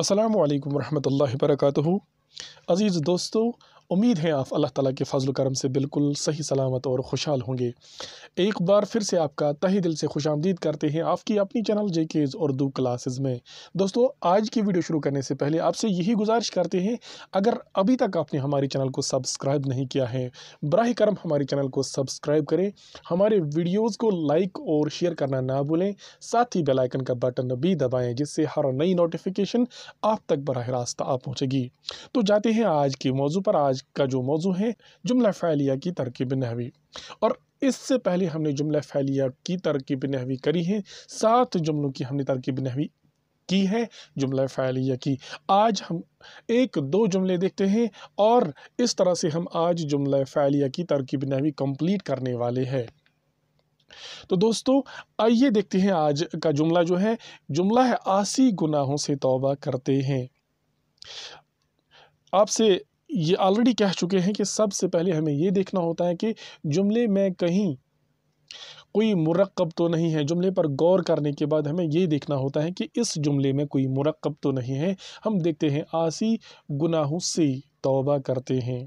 السلام عليكم ورحمة الله وبركاته عزیز دوستو उम्मीद है आप अल्लाह ताला के फजल करम से बिल्कुल सही सलामत और खुशहाल होंगे एक बार फिर से आपका तहे दिल से खुश आमदीद करते हैं आपकी अपनी चैनल जे के उर्दू क्लासेस में दोस्तों आज की वीडियो शुरू करने से पहले आपसे यही गुजारिश करते हैं अगर अभी तक आपने हमारे चैनल को सब्सक्राइब नहीं किया है बरह करम हमारे चैनल को सब्सक्राइब करें हमारे वीडियोज़ को लाइक और शेयर करना ना भूलें साथ ही बेलाइकन का बटन भी दबाएँ जिससे हर नई नोटिफिकेशन आप तक बरह रास्त आ पहुँचेगी तो जाते हैं आज के मौजू पर आज का जो मौजू है जुमला फ़ैलिया की तरकीब नहवी और इससे पहले हमने जुमला फ़ैलिया की तरकीब नहवी करी है सात जुमलों की हमने तरकीब नहवी की है जुमला फ़ैलिया की आज हम एक दो जुमले देखते हैं और इस तरह से हम आज जुमला फ़ैलिया की तरकीब नहवी कम्प्लीट करने वाले हैं तो दोस्तों आइए देखते हैं आज का जुमला जो है जुमला है आसी गुनाहों से तौबा करते हैं आपसे ये ऑलरेडी कह चुके हैं कि सबसे पहले हमें ये देखना होता है कि जुमले में कहीं कोई मुरक्ब तो नहीं है जुमले पर गौर करने के बाद हमें ये देखना होता है कि इस जुमले में कोई मुरक्ब तो नहीं है हम देखते हैं आसी गुनाहों से तौबा करते हैं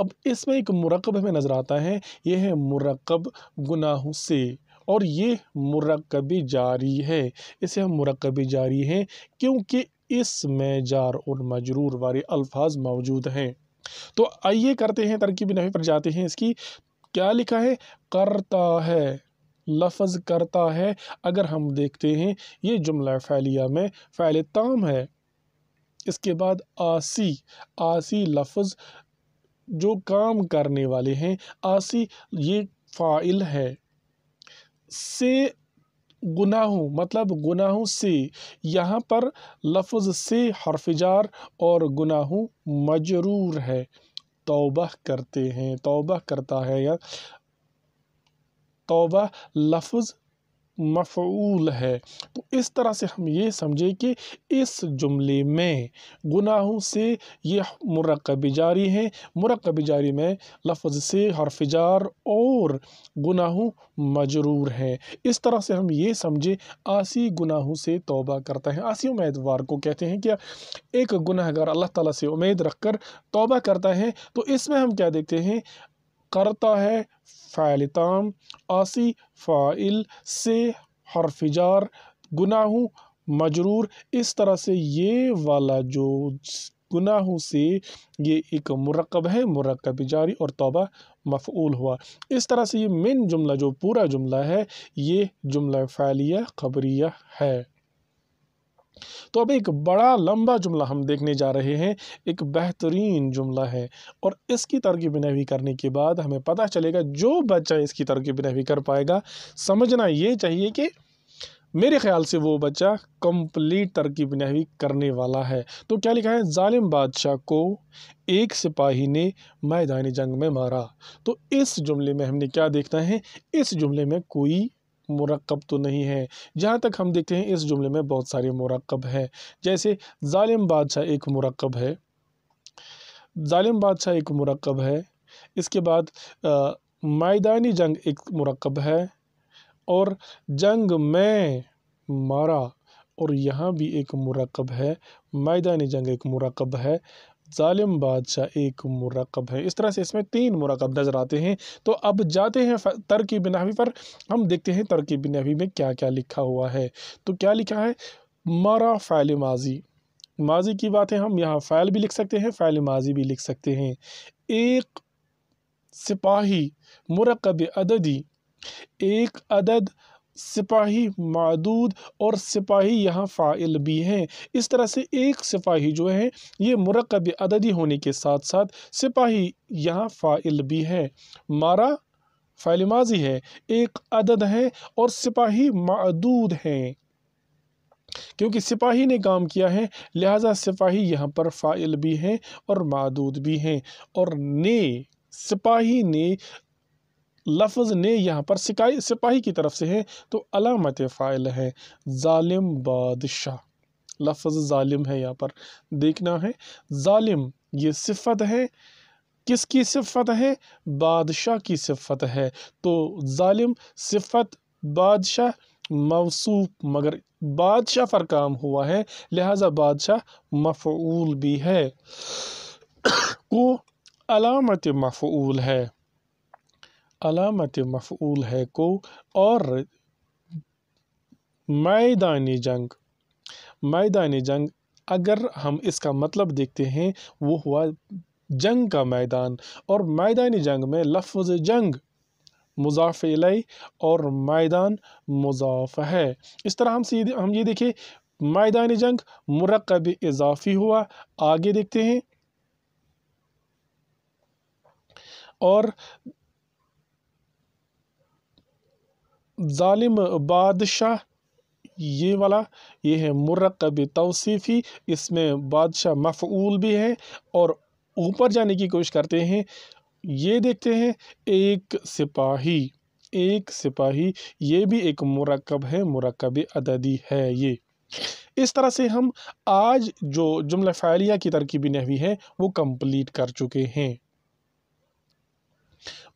अब इसमें एक मुरकब हमें नज़र आता है ये है मुरकब गुनाहों से और ये मरकब जारी है इसे हम मरकब जारी हैं क्योंकि इस मेजार और मजरूर वाले अल्फाज मौजूद हैं तो आइए करते हैं तरकीब नफी पर जाते हैं इसकी क्या लिखा है करता है लफज करता है अगर हम देखते हैं ये जुमला फैलिया में फ़ैल ताम है इसके बाद आसी आसी लफज जो काम करने वाले हैं आसी ये फ़ाइल है से गुनाहों मतलब गुनाहों से यहाँ पर लफज से हरफजार और गुनाहों मजरूर है तोबा करते हैं तोबा करता है या तोबा लफज मफ़ूल है तो इस तरह से हम ये समझें कि इस जुमले में गुनाहों से यह मरकब जारी है मरकब जारी में लफ्ज़ से हरफजार और गुनाहों मजरूर है इस तरह से हम ये समझे आसी गुनाहों से तोबा करता है आसी उम्मीदवार को कहते हैं कि एक गुनाहगार अल्लाह ताला से उम्मीद रखकर तौबा करता है तो इसमें हम क्या देखते हैं करता है फ़ाइल ताम आसी फ़ाइल से हरफिजार गुनाहों मजरूर इस तरह से ये वाला जो गुनाहों से ये एक मरकब है मरकब जारी और तोबा मफूल हुआ इस तरह से ये मेन जुमला जो पूरा जुमला है ये जुमला फ़ैलिया खबरिया है तो अब एक बड़ा लंबा जुमला हम देखने जा रहे हैं एक बेहतरीन जुमला है और इसकी तरकीब नहवी करने के बाद हमें पता चलेगा जो बच्चा इसकी तरकीब नहवी कर पाएगा समझना ये चाहिए कि मेरे ख्याल से वो बच्चा कंप्लीट तरकीब नहवी करने वाला है तो क्या लिखा है जालिम बादशाह को एक सिपाही ने मैदानी जंग में मारा तो इस जुमले में हमने क्या देखना है इस जुमले में कोई मरकब तो नहीं है जहाँ तक हम देखते हैं इस जुमले में बहुत सारे मरकब हैं जैसे ालिम बादशाह एक मरकब है ालिम बादशाह एक मरकब है इसके बाद मैदानी जंग एक मरकब है और जंग में मारा और यहाँ भी एक मरकब है मैदानी जंग एक मरकब है ालिम बादशाह एक मरकब है इस तरह से इसमें तीन मरकब नज़र आते हैं तो अब जाते हैं तरकी बिनावी पर हम देखते हैं तरकी बिनावी में क्या क्या लिखा हुआ है तो क्या लिखा है मारा फ़ैल माजी माजी की बात है हम यहाँ फ़ैल भी लिख सकते हैं फ़ैल माजी भी लिख सकते हैं एक सिपाही मरकब अददी एक अदद सिपाही मदूद और सिपाही यहाँ फ़ाइल भी हैं इस तरह से एक सिपाही जो है ये मरकब अददी होने के साथ साथ सिपाही यहाँ फ़ाइल भी है मारा फ़ाइल माजी है एक अदद है और सिपाही मदूद हैं क्योंकि सिपाही ने काम किया है लिहाजा सिपाही यहाँ पर फ़ाइल भी हैं और मदूद भी हैं और ने सिपाही ने लफ्ज़ ने यहाँ पर सिकाई सिपाही की तरफ से है तो अलामत फ़ाइल है ालिम बादशाह लफ्ज़ ालिम है यहाँ पर देखना है ालिम ये सिफत है किसकी सिफत है बादशाह की सिफत है तो ालिम सिफत बादशाह मौसू मगर बादशाह पर काम हुआ है लिहाजा बादशाह मफूल भी है को अलामत मफूल है अलामत मफ़ूल है को और मैदानी जंग मैदानी जंग अगर हम इसका मतलब देखते हैं वो हुआ जंग का मैदान और मैदानी जंग में लफ्ज़ जंग मुजाफ और मैदान मुजाफ है इस तरह हम सीधे हम ये देखें मैदानी जंग मरकब इजाफी हुआ आगे देखते हैं और ालिम बादशाह ये वाला ये है मरकब तोसीफ़ी इसमें बादशाह मफ़ूल भी है और ऊपर जाने की कोशिश करते हैं ये देखते हैं एक सिपाही एक सिपाही ये भी एक मरकब है मरकब अददी है ये इस तरह से हम आज जो जुमला फ़ैलिया की तरकीबी नहवी है वो कंप्लीट कर चुके हैं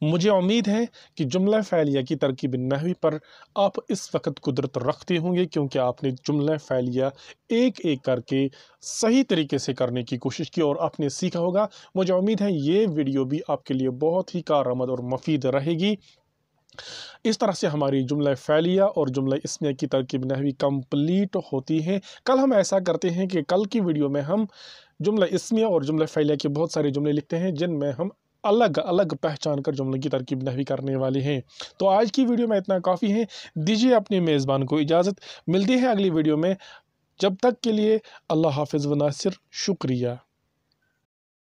मुझे उम्मीद है कि जुमला फ़ैलिया की तरकीब नहवी पर आप इस वक्त कुदरत रखते होंगे क्योंकि आपने जुमला फ़ैलिया एक एक करके सही तरीके से करने की कोशिश की और आपने सीखा होगा मुझे उम्मीद है ये वीडियो भी आपके लिए बहुत ही आमद और मफीद रहेगी इस तरह से हमारी जुमला फ़ैलिया और जुमला इसमिया की तरकीब नहवी कम्प्लीट होती है कल हम ऐसा करते हैं कि कल की वीडियो में हम जुमला इसमिया और जुमला फ़ैलिया के बहुत सारे जुमले लिखते हैं जिनमें हम अलग अलग पहचान कर जुमलों की तरकीब नहवी करने वाले हैं तो आज की वीडियो में इतना काफ़ी है दीजिए अपने मेज़बान को इजाज़त मिलती है अगली वीडियो में जब तक के लिए अल्लाह हाफिज़ व नासिर शुक्रिया